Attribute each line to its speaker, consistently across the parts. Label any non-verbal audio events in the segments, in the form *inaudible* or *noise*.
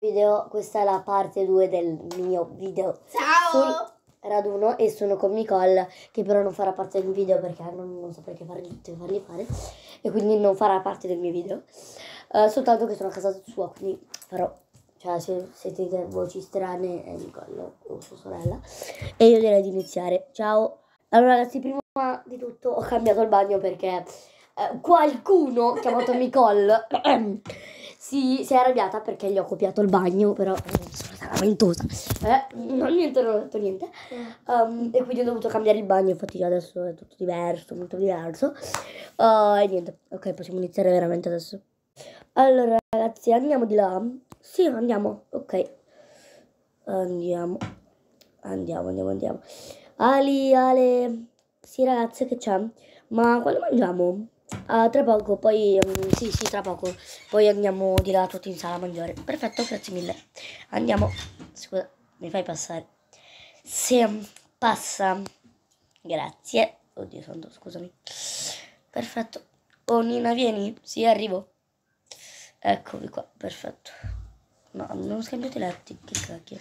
Speaker 1: video, questa è la parte 2 del mio video. Ciao! raduno e sono con Nicole che però non farà parte del video perché non, non saprei che fargli, fargli, fare e quindi non farà parte del mio video uh, soltanto che sono a casa sua quindi però cioè se sentite voci strane è Nicole o sua sorella e io direi di iniziare ciao allora ragazzi prima di tutto ho cambiato il bagno perché eh, qualcuno chiamato Nicole *clears throat* si, si è arrabbiata perché gli ho copiato il bagno, però eh, sono stata lamentosa. Eh, non niente, non ho detto niente. Um, e quindi ho dovuto cambiare il bagno, infatti adesso è tutto diverso, molto diverso. Uh, e niente, ok, possiamo iniziare veramente adesso. Allora ragazzi, andiamo di là. Sì, andiamo, ok. Andiamo. Andiamo, andiamo, andiamo. Ali, Ale. Sì ragazze, che c'è? Ma quando mangiamo? Uh, tra poco, poi... Um, sì, sì, tra poco. Poi andiamo di là tutti in sala a mangiare. Perfetto, grazie mille. Andiamo. Scusa, mi fai passare. Se passa. Grazie. Oddio santo, scusami. Perfetto. Oh, Nina, vieni? Sì, arrivo. Eccovi qua, perfetto. No, non ho scambiato i letti, che cacchio.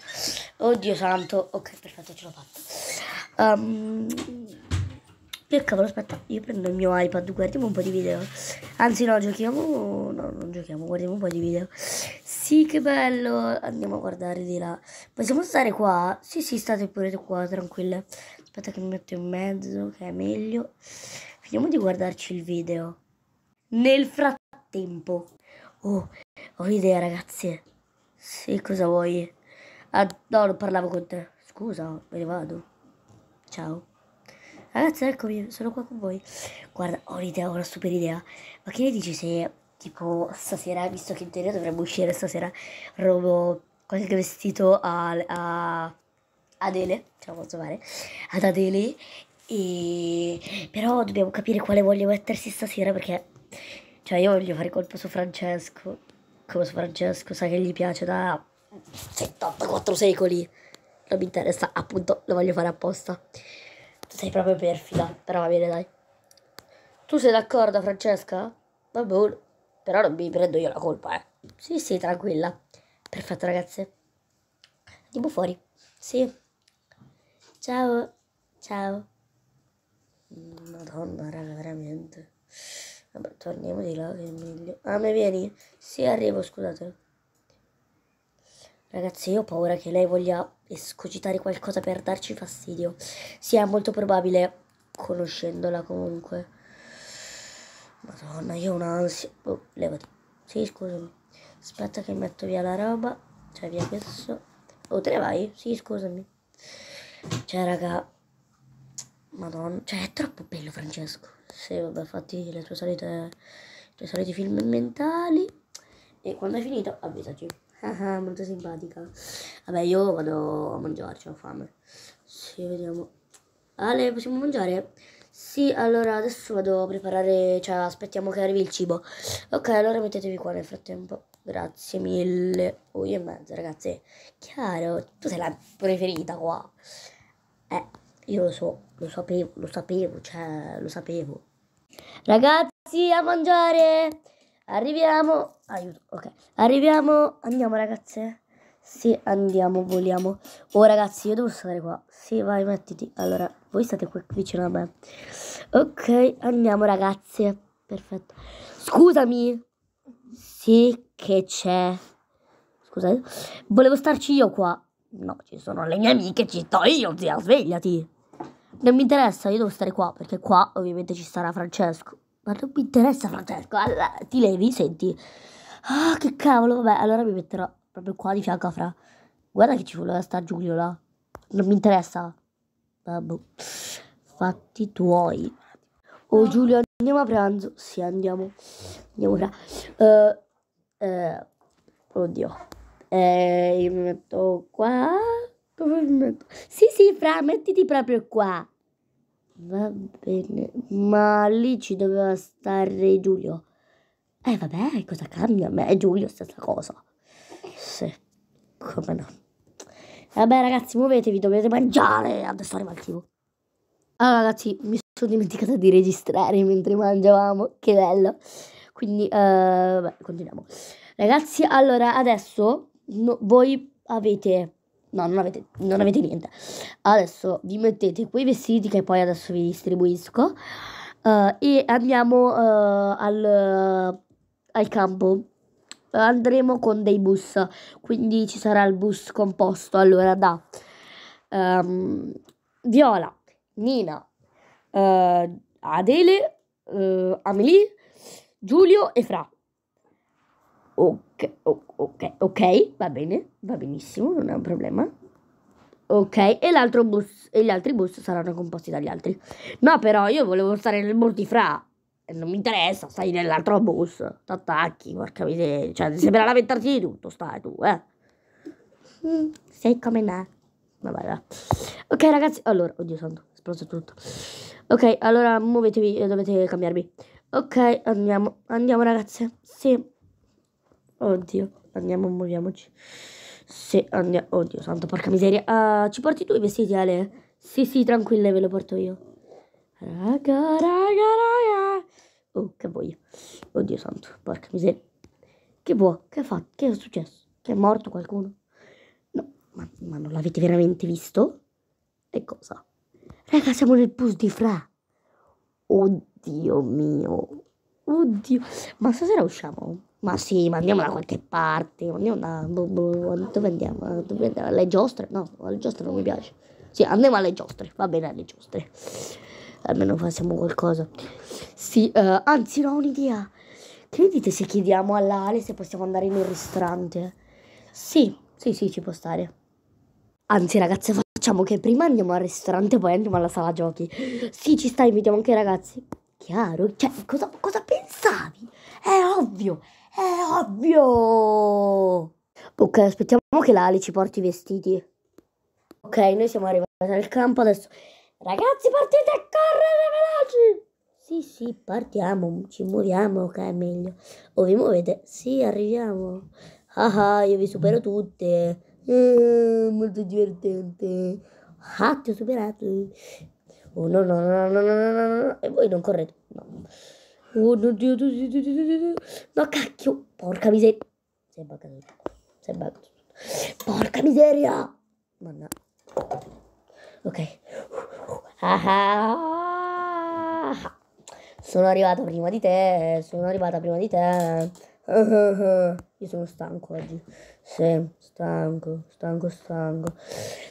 Speaker 1: Oddio santo. Ok, perfetto, ce l'ho fatta. Um, che cavolo, aspetta, io prendo il mio iPad, guardiamo un po' di video. Anzi no, giochiamo... No, non giochiamo, guardiamo un po' di video. Sì, che bello! Andiamo a guardare di là. Possiamo stare qua? Sì, sì, state pure qua, tranquille. Aspetta che mi metto in mezzo, che è meglio. Finiamo di guardarci il video. Nel frattempo. Oh, ho un'idea, ragazzi. Sì, cosa vuoi? Ah, no, non parlavo con te. Scusa, me ne vado. Ciao. Ragazzi, eccomi, sono qua con voi. Guarda, ho un'idea, ho una super idea. Ma che ne dici se, tipo, stasera, visto che in teoria dovremmo uscire stasera, rubo qualche vestito a, a Adele, ce la posso fare, ad Adele. E... Però dobbiamo capire quale voglio mettersi stasera perché... Cioè, io voglio fare colpo su Francesco. Come su Francesco, sa che gli piace da 74 secoli. Non mi interessa, appunto, lo voglio fare apposta. Tu sei proprio perfida, però va bene dai. Tu sei d'accordo Francesca? Vabbè, però non mi prendo io la colpa, eh. Sì, sì, tranquilla. Perfetto ragazze. Andiamo fuori. Sì. Ciao. Ciao. Madonna, raga, veramente. Vabbè, torniamo di là che è meglio. Ah, me vieni? Sì, arrivo, scusate. Ragazzi, io ho paura che lei voglia escogitare qualcosa per darci fastidio. Sì, è molto probabile, conoscendola comunque. Madonna, io ho un'ansia. Oh, levati. Sì, scusami. Aspetta che metto via la roba. Cioè, via questo. Oh, te ne vai? Sì, scusami. Cioè, raga. Madonna. Cioè, è troppo bello, Francesco. Sì, vabbè, fatti le tue solite... I tuoi soliti film mentali. E quando hai finito, avvisaci. Ah, ah, molto simpatica. Vabbè, io vado a mangiarci, ho fame. Sì, vediamo. Ale, possiamo mangiare? Sì, allora adesso vado a preparare, cioè aspettiamo che arrivi il cibo. Ok, allora mettetevi qua nel frattempo. Grazie mille. Ui, e mezzo, ragazzi. Chiaro, tu sei la preferita qua. Eh, io lo so, lo sapevo, lo sapevo, cioè, lo sapevo. Ragazzi, a mangiare! Arriviamo. Aiuto, ok. Arriviamo. Andiamo, ragazze. Sì, andiamo, voliamo. Oh, ragazzi, io devo stare qua. Sì, vai, mettiti. Allora, voi state qui vicino a me. Ok, andiamo, ragazze. Perfetto. Scusami. Sì, che c'è. Scusate. Volevo starci io qua. No, ci sono le mie amiche, ci sto io, zia, svegliati. Non mi interessa, io devo stare qua, perché qua ovviamente ci sarà Francesco ma non mi interessa Francesco, allora, ti levi, senti, ah oh, che cavolo, vabbè, allora mi metterò proprio qua di fianco a Fra, guarda che ci voleva sta Giulio là, non mi interessa, vabbè, fatti tuoi. Oh Giulio, andiamo a pranzo, sì andiamo, andiamo Fra, eh, eh, oddio, eh, mi metto qua, dove mi metto? Sì sì Fra, mettiti proprio qua. Va bene, ma lì ci doveva stare Giulio. Eh vabbè, cosa cambia? A me è Giulio stessa cosa. Sì, come no. Vabbè ragazzi, muovetevi, dovete mangiare. Adesso arriva il cibo. Allora ragazzi, mi sono dimenticata di registrare mentre mangiavamo. Che bello. Quindi, uh, vabbè, continuiamo. Ragazzi, allora adesso no, voi avete No, non avete, non avete niente. Adesso vi mettete quei vestiti che poi adesso vi distribuisco. Uh, e andiamo uh, al, al campo andremo con dei bus, quindi ci sarà il bus composto allora da um, Viola, Nina, uh, Adele, uh, Amelie, Giulio e Fra. Ok, ok, ok, va bene, va benissimo, non è un problema. Ok, e, l'altro bus, e gli altri bus saranno composti dagli altri. No, però io volevo stare nel multifra. E non mi interessa, stai nell'altro bus. T'attacchi, porca miseria. Cioè, sembra lamentarti di tutto, stai tu, eh. sei come me. Ma vai, va. Ok, ragazzi, allora, oddio santo, è esploso tutto. Ok, allora muovetevi, eh, dovete cambiarvi. Ok, andiamo, andiamo ragazze. Sì. Oddio, andiamo, muoviamoci. Se andiamo... Oddio, santo, porca miseria. Uh, ci porti tu i vestiti, Ale? Sì, sì, tranquilla, ve lo porto io. Raga, raga, raga. Oh, che boia. Oddio, santo, porca miseria. Che buono, che ha fatto? Che è successo? Che è morto qualcuno? No, ma, ma non l'avete veramente visto? E cosa? Raga, siamo nel bus di Fra. Oddio mio. Oddio. Ma stasera usciamo? Ma sì, ma andiamo da qualche parte. Andiamo da. Boh, boh, boh, dove andiamo? Dove andiamo? Alle giostre? No, alle giostre non mi piace. Sì, andiamo alle giostre. Va bene, alle giostre. Almeno facciamo qualcosa. Sì, uh, anzi, no, un'idea. Che se chiediamo all'Ale se possiamo andare in un ristorante? Sì, sì, sì, ci può stare. Anzi, ragazze, facciamo che prima andiamo al ristorante e poi andiamo alla sala giochi. Sì, ci sta, invitiamo anche i ragazzi. Chiaro, cioè, cosa, cosa pensavi? È ovvio. È ovvio! Ok, aspettiamo che l'Ali ci porti i vestiti. Ok, noi siamo arrivati al campo adesso. Ragazzi, partite a correre veloci! Sì, sì, partiamo, ci muoviamo, ok, meglio. O vi muovete? Sì, arriviamo. Ah, ah io vi supero tutte. Eh, molto divertente. Ah, ti ho superato. Oh no, no, no, no, no, no, no. E voi non correte. No. Oh, no, Dio, Dio, Dio, Dio, Dio, Dio. dio. No, cacchio. Porca miseria. Sei buggato. Sei buggato. Porca miseria. Manna. Ok. Ah, ah. Sono arrivata prima di te. Sono arrivata prima di te. Io sono stanco oggi. Sì, stanco, stanco, stanco.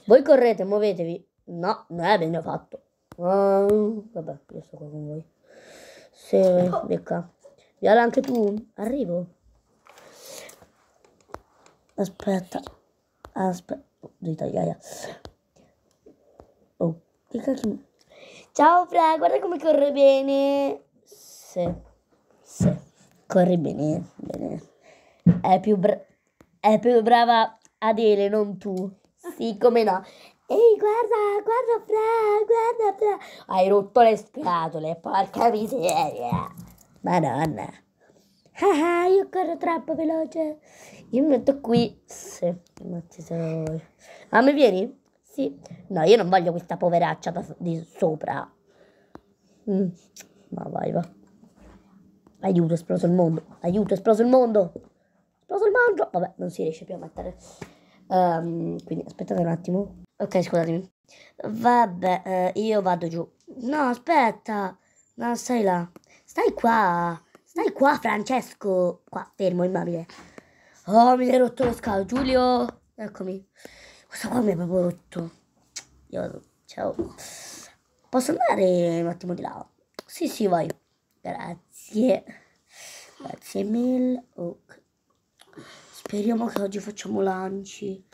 Speaker 1: Voi correte, muovetevi. No, non è bene fatto. Uh, vabbè, io sto qua con voi. Se becca. Viola anche tu. Arrivo. Aspetta. Aspetta. Zitta, Gaia. Oh, che cacchio. Ciao Fra, guarda come corre bene. Se. Se. Corre bene. Bene. È più, bra- è più brava Adele, non tu. Sì, come no. Ehi, guarda, guarda Fra, guarda Fra. Hai rotto le scatole, porca miseria. Madonna. Ah, ah, io corro troppo veloce. Io mi metto qui. Sì, ma ci sei. voi. Ah, mi vieni? Sì. No, io non voglio questa poveraccia di sopra. Mm. Ma vai, va. Aiuto, esploso il mondo. Aiuto, esploso il mondo. Esploso il mondo. Vabbè, non si riesce più a mettere. Um, quindi aspettate un attimo. Ok, scusatemi. Vabbè, eh, io vado giù. No, aspetta. Non stai là. Stai qua. Stai qua, Francesco. Qua, fermo, immobile. Oh, mi hai rotto lo scalo. Giulio. Eccomi. Questo qua mi ha proprio rotto. Io vado. Ciao. Posso andare un attimo di là? Sì, sì, vai. Grazie. Grazie mille. Ok. Speriamo che oggi facciamo lanci.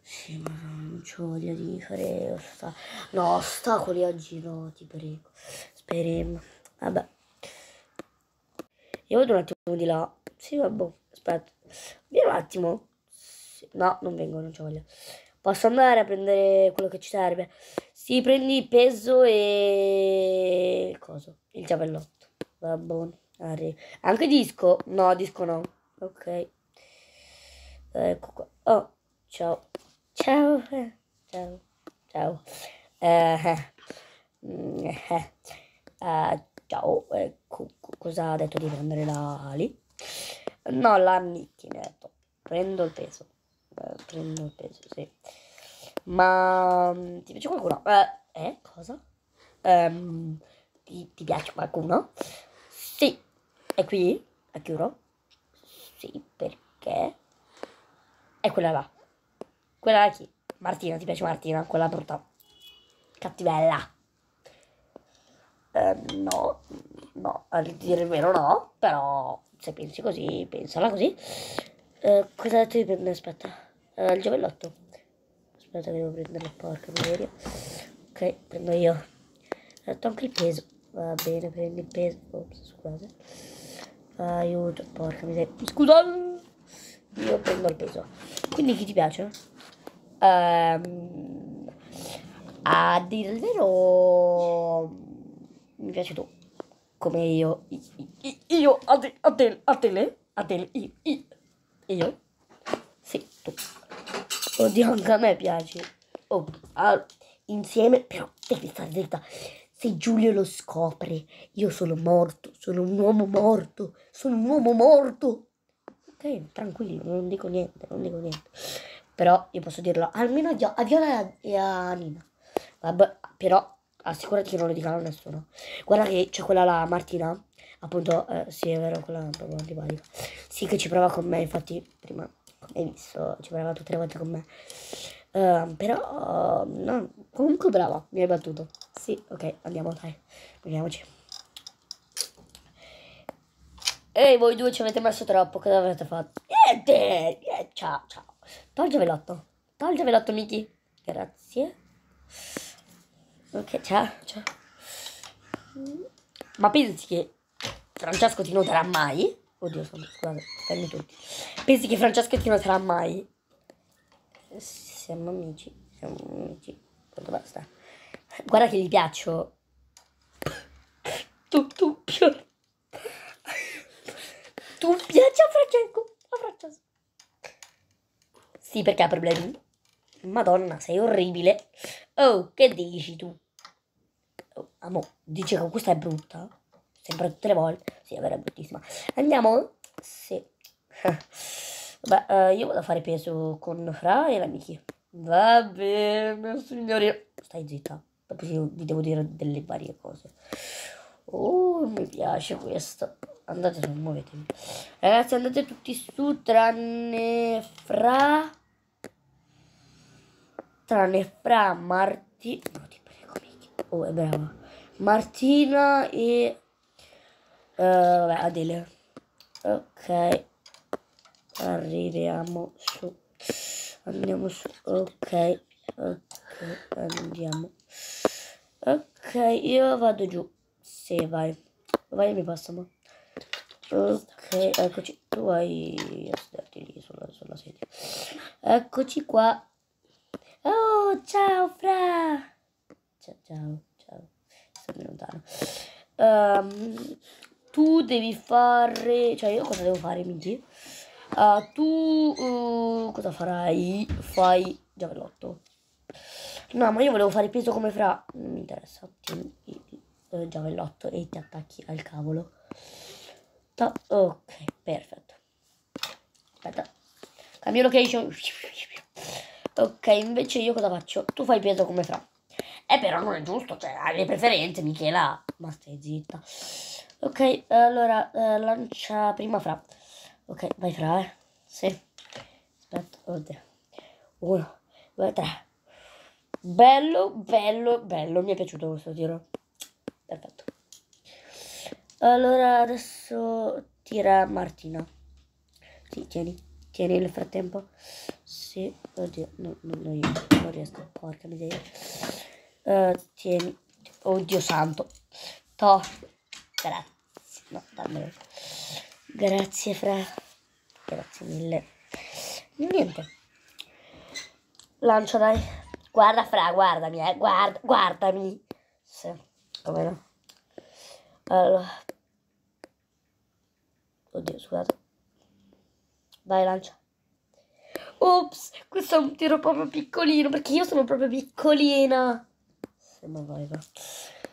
Speaker 1: Sì, ma no non c'ho voglia di fare osta... no, ostacoli oggi no, ti prego. Speriamo. Vabbè. Io vado un attimo di là. Sì, vabbè, aspetta. Vieni un attimo. Sì. No, non vengo, non c'ho voglia. Posso andare a prendere quello che ci serve? Sì, prendi il peso e... Il coso? Il giavellotto. Va buono. Anche disco? No, disco no. Ok. Ecco qua. Oh, ciao. Ciao. Ciao. Ciao. Eh, eh, mm, eh, eh. eh, ciao. Eh, cosa ha detto di prendere la Ali? No, la Mickey mi ha detto. Prendo il peso. prendo il peso, sì. Ma mm, ti piace qualcuno? Eh, cosa? Um, ti, ti, piace qualcuno? Sì. È qui? A chiuro? Sì, perché? È quella là. Quella è chi? Martina, ti piace Martina? Quella brutta. Cattivella. Eh, no, no, a dire il vero no, però se pensi così, pensala così. Eh, cosa ha detto di prendere? Aspetta. Eh, il giovellotto. Aspetta che devo prenderlo, porca miseria. Ok, prendo io. Ha detto anche il peso. Va bene, prendi il peso. Ops, scusate. Aiuto, porca miseria. Scusa! Io prendo il peso. Quindi chi ti piace? Ehm, a dire il vero, mi piace tu. Come io, io, a te, a te, a te, io, io. Sì, tu. Oddio, anche a me piace. Oh, ah, insieme, però devi stare zitta. Se Giulio lo scopre, io sono morto, sono un uomo morto, sono un uomo morto. Ok, tranquillo, non dico niente, non dico niente. Però io posso dirlo almeno a Viola e a Nina. Vabbè, però assicurati che non lo dicano a nessuno. Guarda che c'è quella la Martina. Appunto, eh, sì, è vero, quella proprio antipatica. Sì, che ci prova con me, infatti, prima, come hai visto, ci prova tutte le volte con me. Uh, però, no, comunque brava, mi hai battuto. Sì, ok, andiamo, dai, vediamoci. Ehi, voi due ci avete messo troppo, cosa avete fatto? Niente! Ciao, ciao. Togli giavellotto. Togli giavellotto, Miki. Grazie. Ok, ciao. ciao. Ma pensi che Francesco ti noterà mai? Oddio, sono, scusate, fermi tutti. Pensi che Francesco ti noterà mai? Siamo amici, siamo amici. Quanto basta. Guarda che gli piaccio. Tu, tu, tu piaci a Francesco. A Francesco. Sì, perché ha problemi? Madonna, sei orribile. Oh, che dici tu? Oh, amo, dice che questa è brutta. Sempre tutte le volte. Sì, è vera, bruttissima. Andiamo? Sì. Eh, vabbè, eh, io vado a fare peso con Fra e l'amici. Va bene, signori. Stai zitta. Dopo vi devo dire delle varie cose. Oh, mi piace questo andate su, muovetevi. Ragazzi, andate tutti su, tranne fra... Tranne fra Marti... No, ti prego, Michi. Oh, è brava. Martina e... Uh, vabbè, Adele. Ok. Arriviamo su. Andiamo su. Ok. Ok, andiamo. Ok, io vado giù. Sì, vai. Vai, mi passa, ma... Ok, eccoci. Tu vai sederti lì sulla, sulla sedia. Eccoci qua. Oh, ciao Fra! Ciao, ciao, ciao. Stammi lontano. Um, tu devi fare... Cioè, io cosa devo fare, Miki? Uh, ah, tu uh, cosa farai? Fai giavellotto. No, ma io volevo fare peso come fra... Non mi interessa. Tieni il, il, eh, giavellotto e ti attacchi al cavolo ok perfetto aspetta cambio location ok invece io cosa faccio tu fai Pietro come fra eh però non è giusto cioè hai le preferenze Michela ma stai zitta ok allora eh, lancia prima fra ok vai fra eh sì aspetta oddio uno due tre bello bello bello mi è piaciuto questo tiro perfetto allora adesso tira Martina. Sì, tieni, tieni nel frattempo. Sì, oddio, no, no, no, io non riesco, porca miseria. Uh, tieni, oddio santo. To, grazie. No, dammelo. Grazie, Fra. Grazie mille. Niente. Lancio, dai. Guarda, Fra, guardami, eh. Guarda, guardami. Sì, come no. Allora, Oddio, scusate. Vai, lancia. Ops, questo è un tiro proprio piccolino, perché io sono proprio piccolina.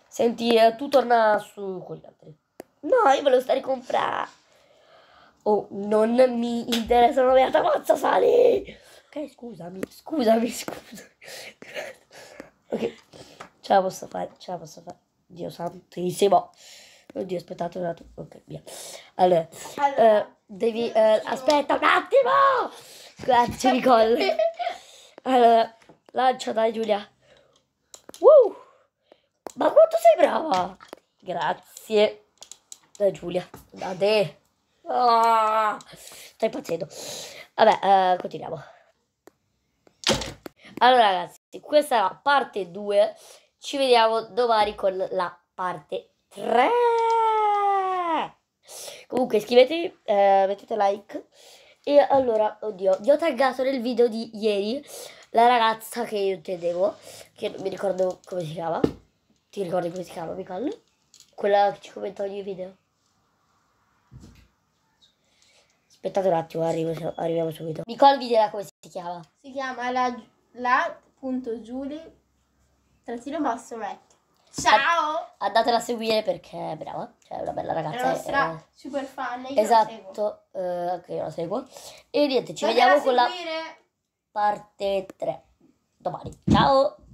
Speaker 1: Senti, eh, tu torna su con gli altri. No, io volevo stare con Fra. Oh, non mi interessa una merda mazza, sali! Ok, scusami, scusami, *laughs* scusami. ok, ce la posso fare, ce la posso fare. Dio santissimo. Oddio, aspettate un attimo. Ok, via. Allora, allora eh, devi... Eh, aspetta un attimo! Grazie, cioè, Nicole. *laughs* allora, lancia, dai, Giulia. Uh, ma quanto sei brava! Grazie. Dai, Giulia. Da te. Oh, stai impazzendo. Vabbè, eh, continuiamo. Allora, ragazzi, questa è la parte 2. Ci vediamo domani con la parte 3. Comunque iscrivetevi, eh, mettete like. E allora, oddio, vi ho taggato nel video di ieri la ragazza che io intendevo, che non mi ricordo come si chiama. Ti ricordi come si chiama, Michael? Quella che ci commenta ogni video. Aspettate un attimo, arrivo, arriviamo subito. Nicole vi dirà come si chiama. Si chiama la, la.Julie trattino basso Mac. Ciao! Andatela a seguire perché è brava, cioè è una bella ragazza. È una nostra eh, super fan. Io esatto, eh, ok, io la seguo. E niente, ci Andatela vediamo con la parte 3 domani. Ciao!